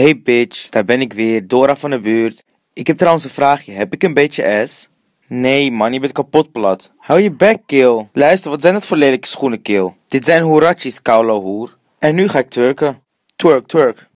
Hey bitch, daar ben ik weer, Dora van de buurt. Ik heb trouwens een vraagje, heb ik een beetje s? Nee man, je bent kapot plat. Hou je bek, keel. Luister, wat zijn dat voor lelijke schoenen, keel? Dit zijn hoerachis, koulo hoer. En nu ga ik twerken. Twerk, twerk.